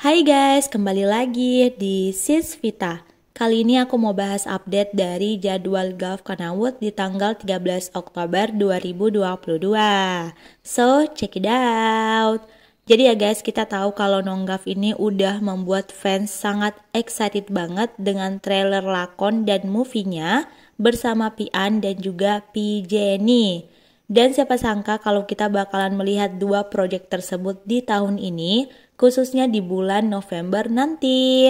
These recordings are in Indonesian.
Hai guys, kembali lagi di Sis Vita. Kali ini aku mau bahas update dari jadwal golf Kanawut di tanggal 13 Oktober 2022. So, check it out. Jadi ya guys, kita tahu kalau Nonggaf ini udah membuat fans sangat excited banget dengan trailer lakon dan movie-nya bersama Pian dan juga P Jenny. Dan siapa sangka kalau kita bakalan melihat dua project tersebut di tahun ini khususnya di bulan November nanti.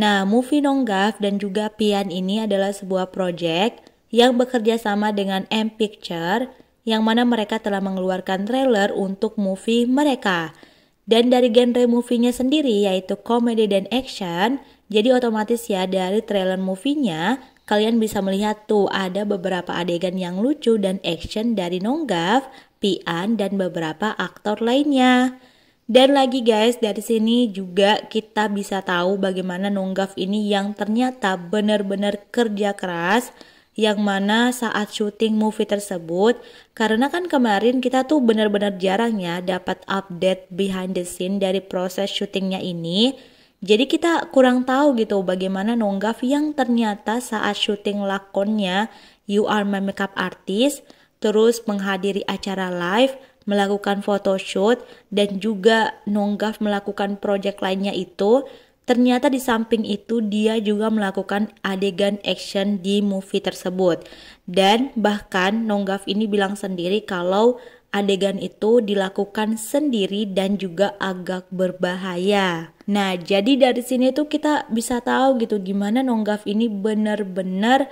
Nah, Movie Nonggaf dan juga Pian ini adalah sebuah project yang bekerja sama dengan M Picture yang mana mereka telah mengeluarkan trailer untuk movie mereka. Dan dari genre movie-nya sendiri yaitu komedi dan action, jadi otomatis ya dari trailer movie-nya kalian bisa melihat tuh ada beberapa adegan yang lucu dan action dari Nonggaf, Pian, dan beberapa aktor lainnya. Dan lagi guys, dari sini juga kita bisa tahu bagaimana Nonggaf ini yang ternyata benar-benar kerja keras yang mana saat syuting movie tersebut karena kan kemarin kita tuh benar-benar jarang ya dapat update behind the scene dari proses syutingnya ini. Jadi kita kurang tahu gitu bagaimana Nonggaf yang ternyata saat syuting lakonnya You Are My Makeup Artist terus menghadiri acara live melakukan photoshoot dan juga Nonggaf melakukan project lainnya itu Ternyata di samping itu dia juga melakukan adegan action di movie tersebut. Dan bahkan Nonggaf ini bilang sendiri kalau adegan itu dilakukan sendiri dan juga agak berbahaya. Nah, jadi dari sini tuh kita bisa tahu gitu gimana Nonggaf ini benar-benar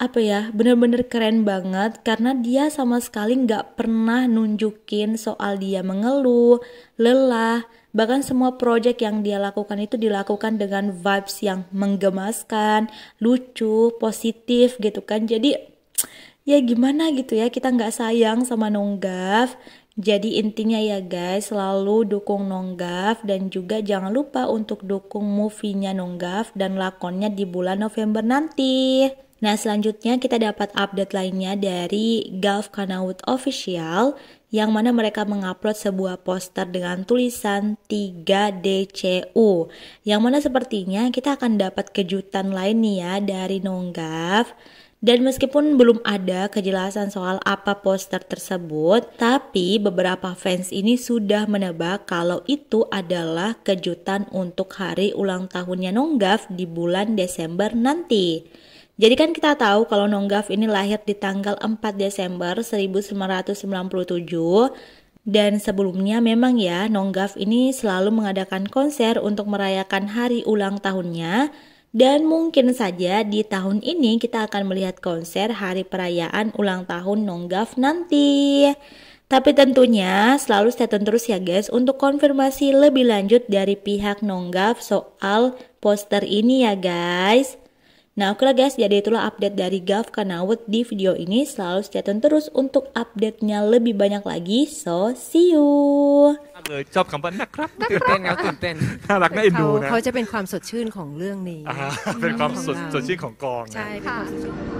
apa ya bener-bener keren banget karena dia sama sekali nggak pernah nunjukin soal dia mengeluh lelah bahkan semua proyek yang dia lakukan itu dilakukan dengan vibes yang menggemaskan lucu positif gitu kan jadi ya gimana gitu ya kita nggak sayang sama Nonggaf jadi intinya ya guys selalu dukung Nonggaf dan juga jangan lupa untuk dukung movie-nya Nonggaf dan lakonnya di bulan November nanti. Nah, selanjutnya kita dapat update lainnya dari Gulf Kanawood Official yang mana mereka mengupload sebuah poster dengan tulisan 3DCU yang mana sepertinya kita akan dapat kejutan lainnya ya dari Nonggaf dan meskipun belum ada kejelasan soal apa poster tersebut, tapi beberapa fans ini sudah menebak kalau itu adalah kejutan untuk hari ulang tahunnya Nonggaf di bulan Desember nanti. Jadi kan kita tahu kalau Nonggaf ini lahir di tanggal 4 Desember 1997 dan sebelumnya memang ya Nonggaf ini selalu mengadakan konser untuk merayakan hari ulang tahunnya dan mungkin saja di tahun ini kita akan melihat konser hari perayaan ulang tahun Nonggaf nanti. Tapi tentunya selalu stay tune terus ya guys untuk konfirmasi lebih lanjut dari pihak Nonggaf soal poster ini ya guys. Nah, aku guys, jadi itulah update dari Gav Kanawut di video ini. Selalu stay tune terus untuk update-nya lebih banyak lagi. So, see you! เลยชอบคำว่านักครับตื่นเต้นครับตื่นเต้นน่ารักน่าเอ็นดูนะเขาจะเป็นความสดชื่นของเรื่องนี้ เป็นความสดชื่นของกองใช่ค่ะ